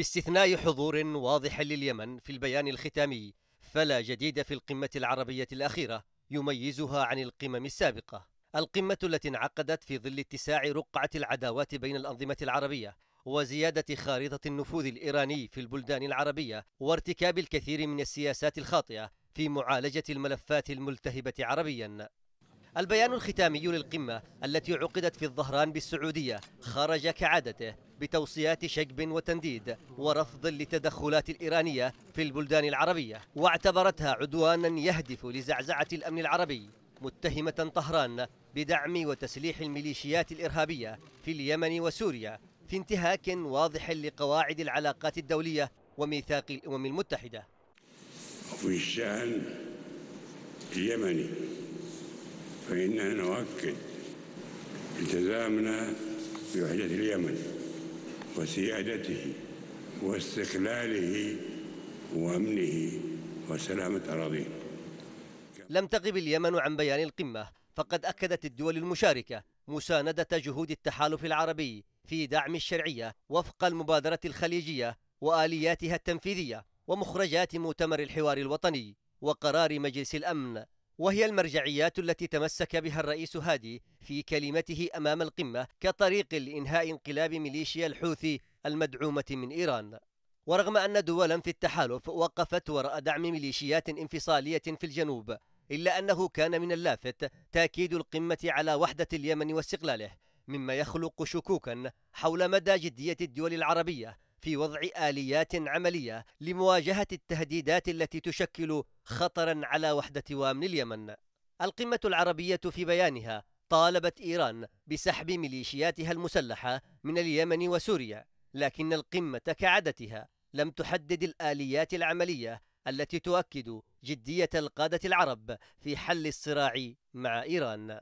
باستثناء حضور واضح لليمن في البيان الختامي فلا جديد في القمة العربية الأخيرة يميزها عن القمم السابقة القمة التي انعقدت في ظل اتساع رقعة العداوات بين الأنظمة العربية وزيادة خارطة النفوذ الإيراني في البلدان العربية وارتكاب الكثير من السياسات الخاطئة في معالجة الملفات الملتهبة عربيا البيان الختامي للقمة التي عقدت في الظهران بالسعودية خرج كعادته بتوصيات شجب وتنديد ورفض للتدخلات الإيرانية في البلدان العربية واعتبرتها عدوانا يهدف لزعزعة الأمن العربي متهمة طهران بدعم وتسليح الميليشيات الإرهابية في اليمن وسوريا في انتهاك واضح لقواعد العلاقات الدولية وميثاق الأمم المتحدة وفي الشأن اليمني فإننا نؤكد التزامنا بوحدة اليمن وسيادته واستقلاله وامنه وسلامه اراضيه. لم تغب اليمن عن بيان القمه فقد اكدت الدول المشاركه مسانده جهود التحالف العربي في دعم الشرعيه وفق المبادره الخليجيه والياتها التنفيذيه ومخرجات مؤتمر الحوار الوطني وقرار مجلس الامن وهي المرجعيات التي تمسك بها الرئيس هادي في كلمته أمام القمة كطريق لإنهاء انقلاب ميليشيا الحوثي المدعومة من إيران ورغم أن دولا في التحالف وقفت وراء دعم ميليشيات انفصالية في الجنوب إلا أنه كان من اللافت تأكيد القمة على وحدة اليمن واستقلاله مما يخلق شكوكا حول مدى جدية الدول العربية في وضع آليات عملية لمواجهة التهديدات التي تشكل خطرا على وحدة وامن اليمن. القمة العربية في بيانها طالبت إيران بسحب ميليشياتها المسلحة من اليمن وسوريا، لكن القمة كعادتها لم تحدد الآليات العملية التي تؤكد جدية القادة العرب في حل الصراع مع إيران.